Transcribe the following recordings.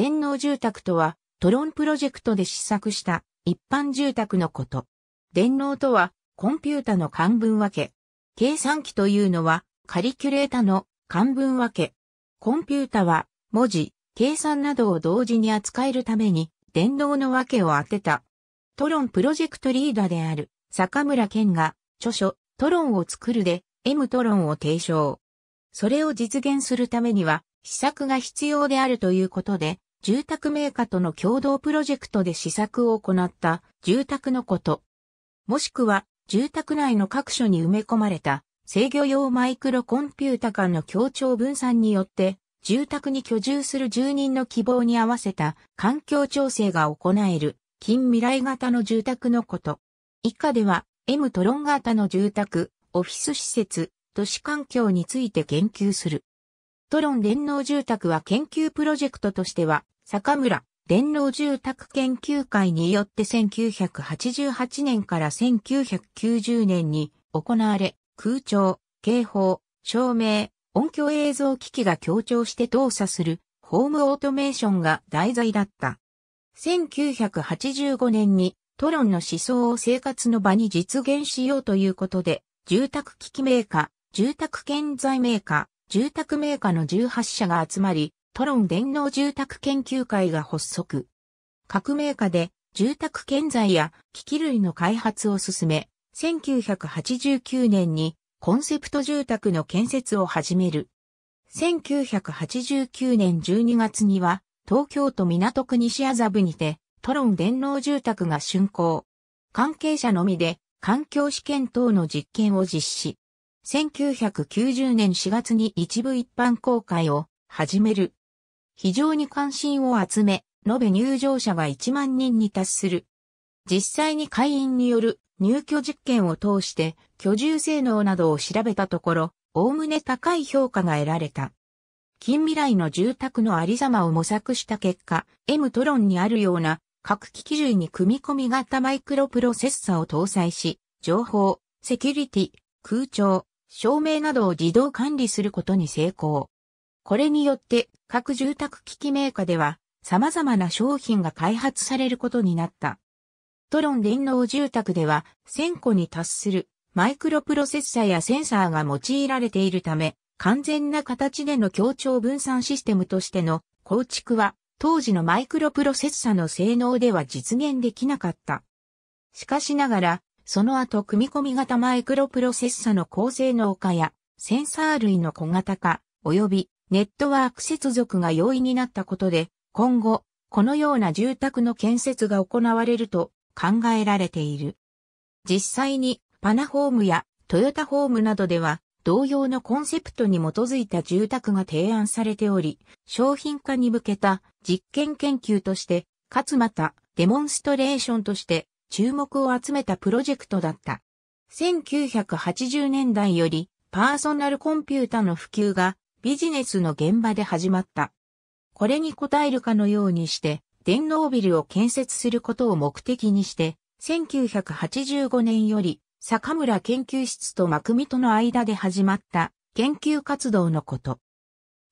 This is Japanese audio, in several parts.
電脳住宅とは、トロンプロジェクトで試作した一般住宅のこと。電脳とは、コンピュータの漢文分け。計算機というのは、カリキュレータの漢文分け。コンピュータは、文字、計算などを同時に扱えるために、電脳の分けを当てた。トロンプロジェクトリーダーである、坂村健が、著書、トロンを作るで、M トロンを提唱。それを実現するためには、施策が必要であるということで、住宅メーカーとの共同プロジェクトで試作を行った住宅のこと。もしくは住宅内の各所に埋め込まれた制御用マイクロコンピュータ間の協調分散によって住宅に居住する住人の希望に合わせた環境調整が行える近未来型の住宅のこと。以下では M トロン型の住宅、オフィス施設、都市環境について言及する。トロン電脳住宅は研究プロジェクトとしては、坂村電脳住宅研究会によって1988年から1990年に行われ、空調、警報、照明、音響映像機器が協調して動作するホームオートメーションが題材だった。1985年にトロンの思想を生活の場に実現しようということで、住宅機器メーカー、住宅建材メーカー、住宅メーカーの18社が集まり、トロン電脳住宅研究会が発足。各メーカーで住宅建材や機器類の開発を進め、1989年にコンセプト住宅の建設を始める。1989年12月には東京都港区西麻布にてトロン電脳住宅が竣工。関係者のみで環境試験等の実験を実施。1990年4月に一部一般公開を始める。非常に関心を集め、延べ入場者は1万人に達する。実際に会員による入居実験を通して居住性能などを調べたところ、おおむね高い評価が得られた。近未来の住宅のありざまを模索した結果、M トロンにあるような各機器類に組み込み型マイクロプロセッサを搭載し、情報、セキュリティ、空調、照明などを自動管理することに成功。これによって各住宅機器メーカーでは様々な商品が開発されることになった。トロン電脳住宅では1000個に達するマイクロプロセッサやセンサーが用いられているため、完全な形での協調分散システムとしての構築は当時のマイクロプロセッサの性能では実現できなかった。しかしながらその後組み込み型マイクロプロセッサの高性能化やセンサー類の小型化及びネットワーク接続が容易になったことで今後このような住宅の建設が行われると考えられている。実際にパナホームやトヨタホームなどでは同様のコンセプトに基づいた住宅が提案されており、商品化に向けた実験研究として、かつまたデモンストレーションとして注目を集めたプロジェクトだった。1980年代よりパーソナルコンピュータの普及がビジネスの現場で始まった。これに応えるかのようにして、電脳ビルを建設することを目的にして、1985年より坂村研究室とマクミとの間で始まった研究活動のこと。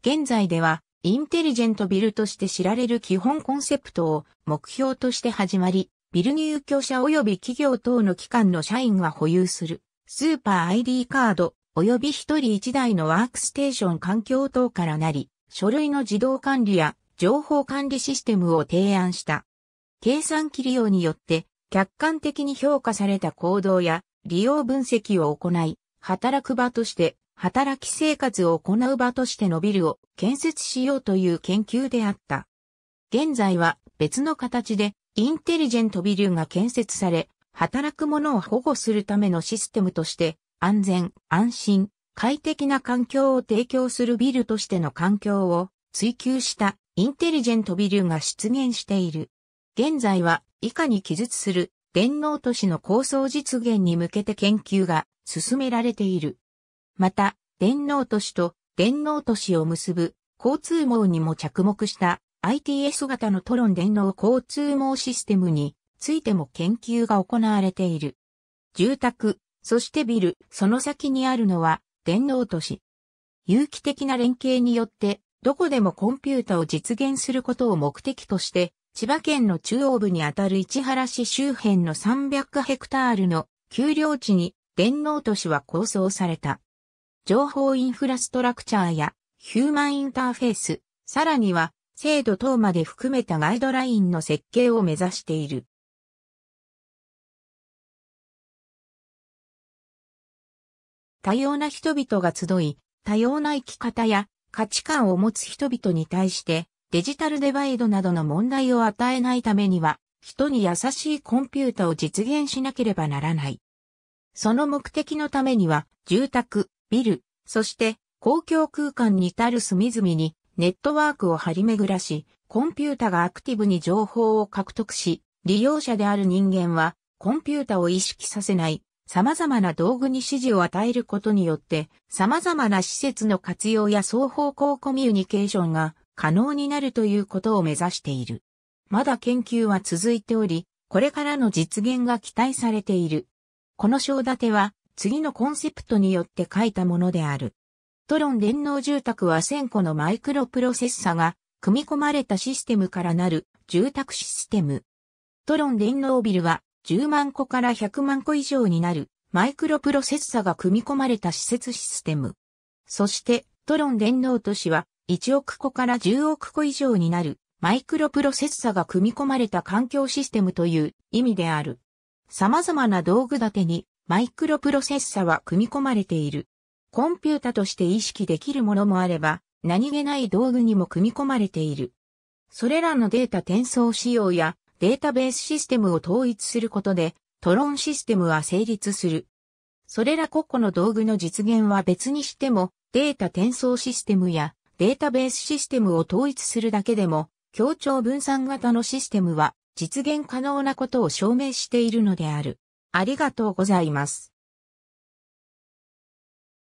現在ではインテリジェントビルとして知られる基本コンセプトを目標として始まり、ビル入居者及び企業等の機関の社員が保有する、スーパー ID カード、及び一人一台のワークステーション環境等からなり、書類の自動管理や情報管理システムを提案した。計算機利用によって、客観的に評価された行動や利用分析を行い、働く場として、働き生活を行う場としてのビルを建設しようという研究であった。現在は別の形でインテリジェントビルが建設され、働く者を保護するためのシステムとして、安全、安心、快適な環境を提供するビルとしての環境を追求したインテリジェントビルが出現している。現在は以下に記述する電脳都市の構想実現に向けて研究が進められている。また、電脳都市と電脳都市を結ぶ交通網にも着目した ITS 型のトロン電脳交通網システムについても研究が行われている。住宅、そしてビル、その先にあるのは電脳都市。有機的な連携によって、どこでもコンピュータを実現することを目的として、千葉県の中央部にあたる市原市周辺の300ヘクタールの丘陵地に電脳都市は構想された。情報インフラストラクチャーやヒューマンインターフェース、さらには制度等まで含めたガイドラインの設計を目指している。多様な人々が集い、多様な生き方や価値観を持つ人々に対してデジタルデバイドなどの問題を与えないためには人に優しいコンピュータを実現しなければならない。その目的のためには住宅、ビル、そして公共空間に至る隅々にネットワークを張り巡らし、コンピュータがアクティブに情報を獲得し、利用者である人間は、コンピュータを意識させない、様々な道具に指示を与えることによって、様々な施設の活用や双方向コミュニケーションが可能になるということを目指している。まだ研究は続いており、これからの実現が期待されている。この章立ては、次のコンセプトによって書いたものである。トロン電脳住宅は1000個のマイクロプロセッサが組み込まれたシステムからなる住宅システム。トロン電脳ビルは10万個から100万個以上になるマイクロプロセッサが組み込まれた施設システム。そしてトロン電脳都市は1億個から10億個以上になるマイクロプロセッサが組み込まれた環境システムという意味である。様々な道具立てにマイクロプロセッサは組み込まれている。コンピュータとして意識できるものもあれば、何気ない道具にも組み込まれている。それらのデータ転送仕様やデータベースシステムを統一することで、トロンシステムは成立する。それら個々の道具の実現は別にしても、データ転送システムやデータベースシステムを統一するだけでも、協調分散型のシステムは実現可能なことを証明しているのである。ありがとうございます。